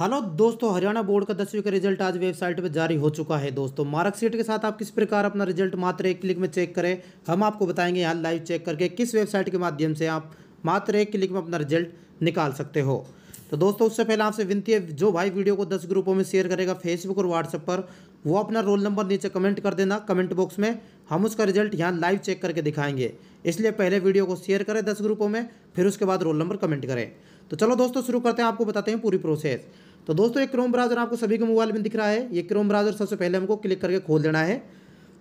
hello हाँ दोस्तों Haryana board का दसवीं का रिजल्ट आज वेबसाइट पर जारी हो चुका है दोस्तों मार्कशीट के साथ आप किस प्रकार अपना रिजल्ट मात्र एक क्लिक में चेक करें हम आपको बताएंगे यहाँ लाइव चेक करके किस वेबसाइट के माध्यम से आप मात्र एक क्लिक में अपना रिजल्ट निकाल सकते हो तो दोस्तों उससे पहले आपसे विनती है जो भाई वीडियो को दस ग्रुपों में शेयर करेगा फेसबुक और व्हाट्सएप पर वो अपना रोल नंबर नीचे कमेंट कर देना कमेंट बॉक्स में हम उसका रिजल्ट यहाँ लाइव चेक करके दिखाएंगे इसलिए पहले वीडियो को शेयर करें दस ग्रुपों में फिर उसके बाद रोल नंबर कमेंट करें तो चलो दोस्तों शुरू करते हैं आपको बताते हैं पूरी प्रोसेस तो दोस्तों एक क्रोम ब्राउजर आपको सभी के मोबाइल में दिख रहा है ये क्रोम ब्राउजर सबसे पहले हमको क्लिक करके खोल देना है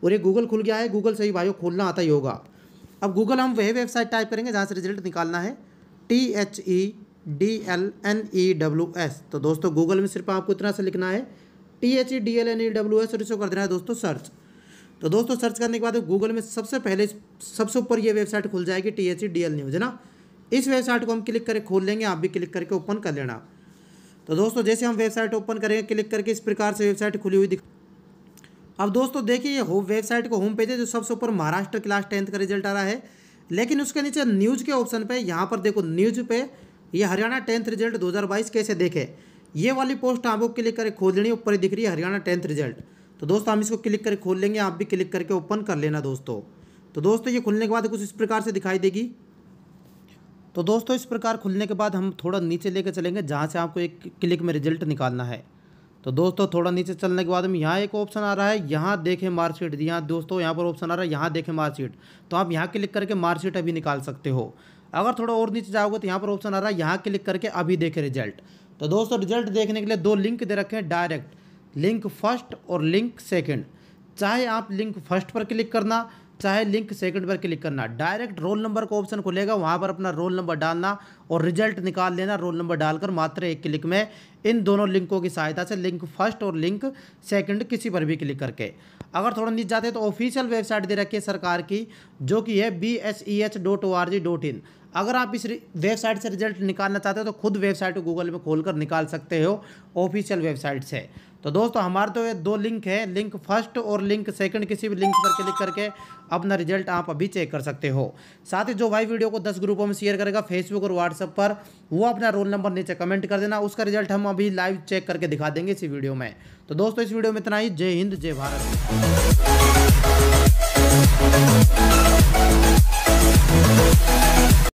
और ये गूगल खुल गया है गूगल से ही भाइयों खोलना आता ही होगा अब गूगल हम वही वेबसाइट टाइप करेंगे जहाँ से रिजल्ट निकालना है T H E D L N E W S तो दोस्तों गूगल में सिर्फ आपको इतना सा लिखना है T H E D L N E W S और इसको कर देना है दोस्तों सर्च तो दोस्तों सर्च करने के बाद गूगल में सबसे पहले सबसे ऊपर ये वेबसाइट खुल जाएगी T H D L news है ना इस वेबसाइट को हम क्लिक करके खोल लेंगे आप भी क्लिक करके ओपन कर लेना तो दोस्तों जैसे हम वेबसाइट ओपन करेंगे क्लिक करके इस प्रकार से वेबसाइट खुली हुई दिख अब दोस्तों देखिए ये होम वेबसाइट को होम पेज है जो सबसे ऊपर महाराष्ट्र क्लास टेंथ का रिजल्ट आ रहा है लेकिन उसके नीचे न्यूज़ के ऑप्शन पे यहाँ पर देखो न्यूज़ पे ये हरियाणा टेंथ रिजल्ट 2022 कैसे देखे ये वाली पोस्ट आपको क्लिक करके खोल देनी ऊपर ही दिख रही है हरियाणा टेंथ रिजल्ट तो दोस्तों हम इसको क्लिक करके खोल लेंगे आप भी क्लिक करके ओपन कर लेना दोस्तों तो दोस्तों ये खुलने के बाद कुछ इस प्रकार से दिखाई देगी तो दोस्तों इस प्रकार खुलने के बाद हम थोड़ा नीचे लेकर चलेंगे जहाँ से आपको एक क्लिक में रिजल्ट निकालना है तो दोस्तों थोड़ा नीचे चलने के बाद हम यहाँ एक ऑप्शन आ रहा है यहाँ देखें मार्कशीट यहाँ दोस्तों यहाँ पर ऑप्शन आ रहा है यहाँ देखें मार्कशीट तो आप यहाँ क्लिक करके मार्कशीट अभी निकाल सकते हो अगर थोड़ा और नीचे जाओगे तो यहाँ पर ऑप्शन आ रहा है यहाँ क्लिक करके अभी देखें रिजल्ट तो दोस्तों रिजल्ट देखने के लिए दो लिंक दे रखे हैं डायरेक्ट लिंक फर्स्ट और लिंक सेकंड चाहे आप लिंक फर्स्ट पर क्लिक करना चाहे लिंक सेकंड पर क्लिक करना डायरेक्ट रोल नंबर का ऑप्शन खुलेगा वहाँ पर अपना रोल नंबर डालना और रिजल्ट निकाल लेना रोल नंबर डालकर मात्र एक क्लिक में इन दोनों लिंकों की सहायता से लिंक फर्स्ट और लिंक सेकंड किसी पर भी क्लिक करके अगर थोड़ा नीचे जाते तो ऑफिशियल वेबसाइट दे रखी है सरकार की जो कि है B S E H dot O R G dot in अगर आप इस वेबसाइट से रिजल्ट निकालना चाहते हो तो खुद वेबसाइट को गूगल में खोल निकाल सकते हो ऑफिशियल वेबसाइट से तो दोस्तों हमारे तो ये दो लिंक है लिंक फर्स्ट और लिंक सेकंड किसी भी लिंक पर क्लिक करके अपना रिजल्ट आप अभी चेक कर सकते हो साथ ही जो भाई वीडियो को दस ग्रुपों में शेयर करेगा फेसबुक और व्हाट्सएप पर वो अपना रोल नंबर नीचे कमेंट कर देना उसका रिजल्ट हम अभी लाइव चेक करके दिखा देंगे इसी वीडियो में तो दोस्तों इस वीडियो में इतना ही जय हिंद जय भारत